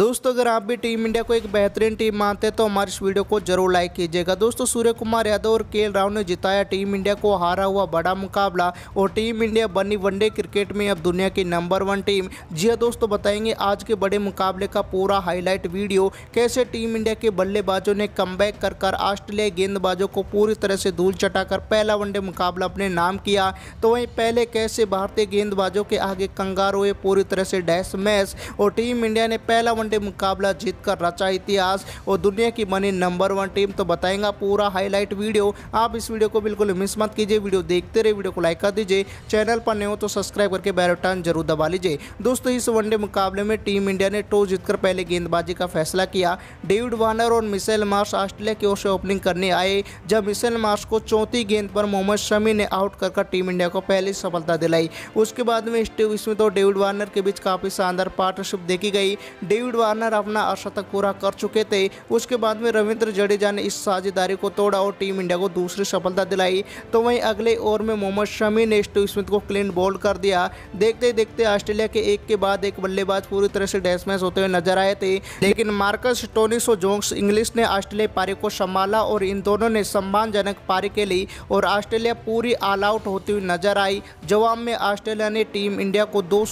दोस्तों अगर आप भी टीम इंडिया को एक बेहतरीन टीम मानते हैं तो हमारे इस वीडियो को जरूर लाइक कीजिएगा दोस्तों सूर्य कुमार यादव और के राव ने जिताया टीम इंडिया को हारा हुआ बड़ा मुकाबला और टीम इंडिया बनी वनडे क्रिकेट में अब दुनिया की नंबर वन टीम जी हाँ दोस्तों बताएंगे आज के बड़े मुकाबले का पूरा हाईलाइट वीडियो कैसे टीम इंडिया के बल्लेबाजों ने कम कर कर ऑस्ट्रेलिया गेंदबाजों को पूरी तरह से धूल चटाकर पहला वनडे मुकाबला अपने नाम किया तो वहीं पहले कैसे भारतीय गेंदबाजों के आगे कंगार हुए पूरी तरह से डैश मैच और टीम इंडिया ने पहला वनडे मुकाबला जीतकर रचा इतिहास और दुनिया की बनी नंबर वन टीम तो बताएंगा पूरा हाईलाइट वीडियो आप इस वीडियो को बिल्कुल मिस मत कीजिए वीडियो देखते रहे वीडियो को लाइक कर दीजिए चैनल पर नए हो तो सब्सक्राइब करके बैरोटन जरूर दबा लीजिए दोस्तों इस वनडे मुकाबले में टीम इंडिया ने टॉस जीतकर पहले गेंदबाजी का फैसला किया डेविड वार्नर और मिसेल मार्श ऑस्ट्रेलिया की ओर से ओपनिंग करने आए जब मिसेल मार्श को चौथी गेंद पर मोहम्मद शमी ने आउट कर टीम इंडिया को पहली सफलता दिलाई उसके बाद में स्टीव स्मिथ और डेविड वार्नर के बीच काफ़ी शानदार पार्टनरशिप देखी गई डेविड डेविड वार्नर अपना अशतक पूरा कर चुके थे उसके बाद में रविंद्र जडेजा ने इस साझेदारी को तोड़ा और टीम इंडिया को दूसरी सफलता दिलाई तो वहीं अगले ओवर में मोहम्मद शमी ने स्टीव स्मिथ को क्लीन बोल्ड कर दिया देखते देखते ऑस्ट्रेलिया के एक के बाद एक बल्लेबाज पूरी तरह से डैसमैस होते हुए नजर आए थे लेकिन मार्कस टोनिस और जोंग्स इंग्लिश ने ऑस्ट्रेलिया पारी को संभाला और इन दोनों ने सम्मानजनक पारी के लिए और ऑस्ट्रेलिया पूरी ऑल आउट होती हुई नजर आई जवाब में ऑस्ट्रेलिया ने टीम इंडिया को दो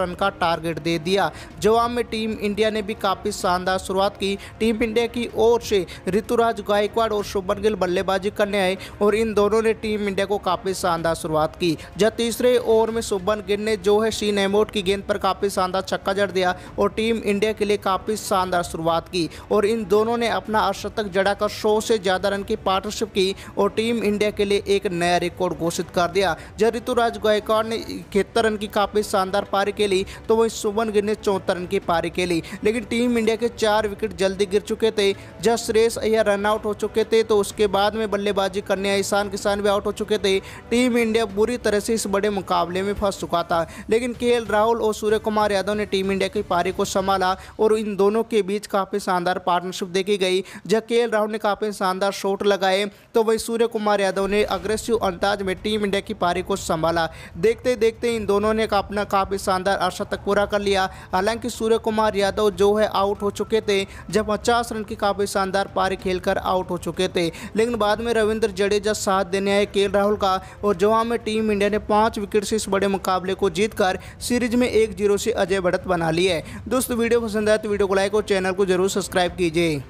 रन का टारगेट दे दिया जवाब में टीम इंडिया ने भी काफ़ी शानदार शुरुआत की टीम इंडिया की ओर से ऋतुराज गायकवाड़ और शुभन गिल बल्लेबाजी करने आए और इन दोनों ने टीम इंडिया को काफ़ी शानदार शुरुआत की जब तीसरे ओवर में शुभन गिल ने जो है शीन एमोट की गेंद पर काफ़ी शानदार छक्का जड़ दिया और टीम इंडिया के लिए काफ़ी शानदार शुरुआत की और इन दोनों ने अपना अशतक जड़ाकर सौ से ज़्यादा रन की पार्टनरशिप की और टीम इंडिया के लिए एक नया रिकॉर्ड घोषित कर दिया जब ऋतुराज गायकवाड़ ने इकहत्तर रन की काफ़ी शानदार पारी के लिए तो वहीं शुभन गिल ने चौहत्तर रन की पारी के लिए थी लेकिन टीम इंडिया के चार विकेट जल्दी गिर चुके थे जब श्रेयस रन आउट हो चुके थे तो उसके बाद में बल्लेबाजी करने ईशान किसान भी आउट हो चुके थे टीम इंडिया बुरी तरह से इस बड़े मुकाबले में फंस चुका था लेकिन के राहुल और सूर्य कुमार यादव ने टीम इंडिया की पारी को संभाला और इन दोनों के बीच काफ़ी शानदार पार्टनरशिप देखी गई जब के राहुल ने काफ़ी शानदार शॉट लगाए तो वही सूर्य कुमार यादव ने अग्रेसिव अंदाज में टीम इंडिया की पारी को संभाला देखते देखते इन दोनों ने अपना काफ़ी शानदार अर्सा तक पूरा कर लिया हालांकि सूर्य कुमार यादव जो है आउट हो चुके थे जब पचास रन की काफ़ी शानदार पारी खेलकर आउट हो चुके थे लेकिन बाद में रविंद्र जडेजा साथ देने आए के राहुल का और जवाब में टीम इंडिया ने पांच विकेट से इस बड़े मुकाबले को जीतकर सीरीज में एक जीरो से अजय बढ़त बना ली है दोस्तों वीडियो पसंद आए तो वीडियो को लाइक और चैनल को जरूर सब्सक्राइब कीजिए